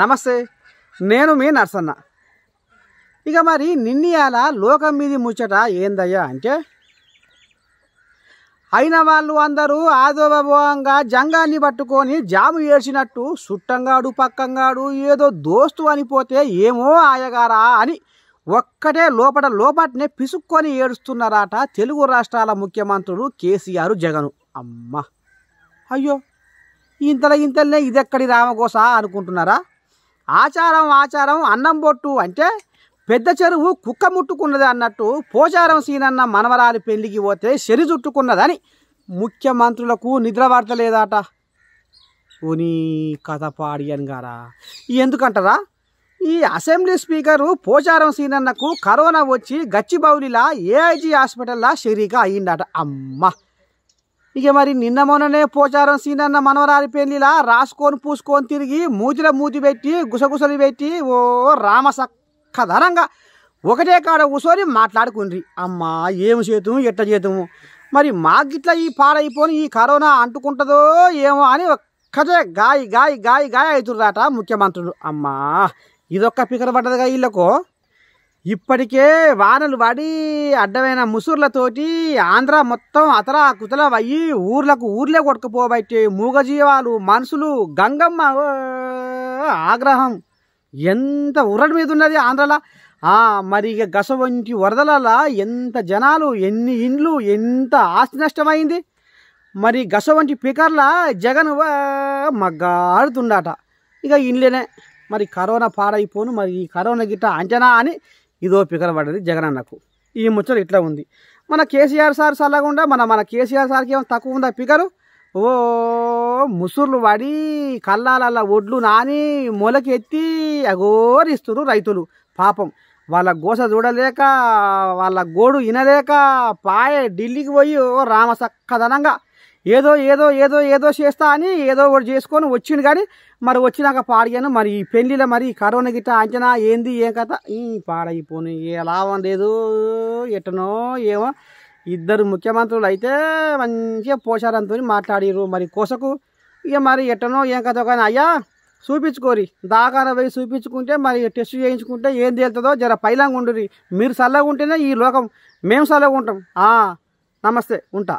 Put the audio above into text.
నమస్తే నేను మీ నర్సన్న ఇక మరి నిన్నయాల లోకం మీది ముచ్చట ఏందయ్యా అంటే అయిన వాళ్ళు అందరూ ఆదోభవంగా జంగాన్ని పట్టుకొని జాము ఏడ్చినట్టు సుట్టంగాడు పక్కంగాడు ఏదో దోస్తు అనిపోతే ఏమో ఆయగారా అని ఒక్కటే లోపట లోపటనే పిసుక్కొని ఏడుస్తున్నారట తెలుగు రాష్ట్రాల ముఖ్యమంత్రులు కేసీఆర్ జగను అమ్మ అయ్యో ఇంతల ఇంతలనే ఇదెక్కడి రామకోస అనుకుంటున్నారా ఆచారం ఆచారం అన్నం బొట్టు అంటే పెద్ద చెరువు కుక్క ముట్టుకున్నది అన్నట్టు పోచారం సీనన్న మనవరాలి పెళ్లికి పోతే చెరి చుట్టుకున్నదని ముఖ్యమంత్రులకు నిద్ర పడతలేదట ఓనీ కథ పాడియను గారా ఎందుకంటారా ఈ అసెంబ్లీ స్పీకరు పోచారం సీనన్నకు కరోనా వచ్చి గచ్చిబౌలిలా ఏఐజీ హాస్పిటల్లా శరీక అయ్యిందట అమ్మ ఇక మరి నిన్న మొన్ననే పోచారం సీనన్న మనవరాలి పెళ్లిలా రాసుకొని పూసుకొని తిరిగి మూతిల మూతి పెట్టి గుసగుసలు పెట్టి ఓ రామ సక్కధనంగా ఒకటే కాడ కూసోని మాట్లాడుకుండ్రి అమ్మా ఏమి చేతుము ఎట్ట చేతుము మరి మాకిట్ల ఈ పాడైపోని ఈ కరోనా అంటుకుంటుందో ఏమో అని ఒక్కటే గాయ గాయ గాయ గాయ అవుతుర్రాట ముఖ్యమంత్రులు అమ్మా ఇదొక్క పికర పడ్డదిగా వీళ్ళకు ఇప్పటికే వానలు పడి అడ్డమైన ముసురులతోటి ఆంధ్ర మొత్తం అతలా కుతలవయ్యి ఊర్లకు ఊర్లే కొట్టుకుపోబట్టే మూగజీవాలు మనుషులు గంగమ్మ ఆగ్రహం ఎంత ఉర్రడి మీద ఉన్నది ఆంధ్రలో మరి ఇక గస వంటి వరదలలా ఎంత జనాలు ఎన్ని ఇండ్లు ఎంత ఆస్తి నష్టమైంది మరి గస వంటి పికర్ల జగన్ మగ్గాడుతుండట ఇక ఇండ్లేనే మరి కరోనా పాడైపోను మరి ఈ కరోనా గిట్ట అంచనా అని ఇదో పడింది పడ్డది జగనన్నకు ఈ ముచ్చట ఇట్లా ఉంది మన కేసీఆర్ సార్ సలగుండా మన మన కేసీఆర్ సార్కి ఏమైనా తక్కువ ఉందా పికరు ఓ ముసుర్లు వాడి కళ్ళాలల్ల ఒడ్లు నాని మొలకి ఎత్తి అగోరిస్తురు రైతులు పాపం వాళ్ళ గోస చూడలేక వాళ్ళ గోడు వినలేక పాయ ఢిల్లీకి పోయి రామ సక్కదనంగా ఏదో ఏదో ఏదో ఏదో చేస్తా అని ఏదో ఒకటి చేసుకొని వచ్చిండు కానీ మరి వచ్చినాక పాడిగాను మరి ఈ పెళ్లిలో మరి కరోనా గిట్ట అంచనా ఏంది ఏం కథ ఈ పాడైపోను ఏ లాభం లేదు ఎట్టనో ఏమో ఇద్దరు ముఖ్యమంత్రులు అయితే మంచిగా పోషారంతో మాట్లాడారు మరి కోసకు ఇక మరి ఎట్టనో ఏం కథ కానీ అయ్యా చూపించుకోరి దాకాన పోయి చూపించుకుంటే మరి టెస్ట్ చేయించుకుంటే ఏం తేలుతుందో జర పైలాగా ఉండురి మీరు చల్లగా ఉంటేనే ఈ లోకం మేము చల్లగా ఉంటాం నమస్తే ఉంటా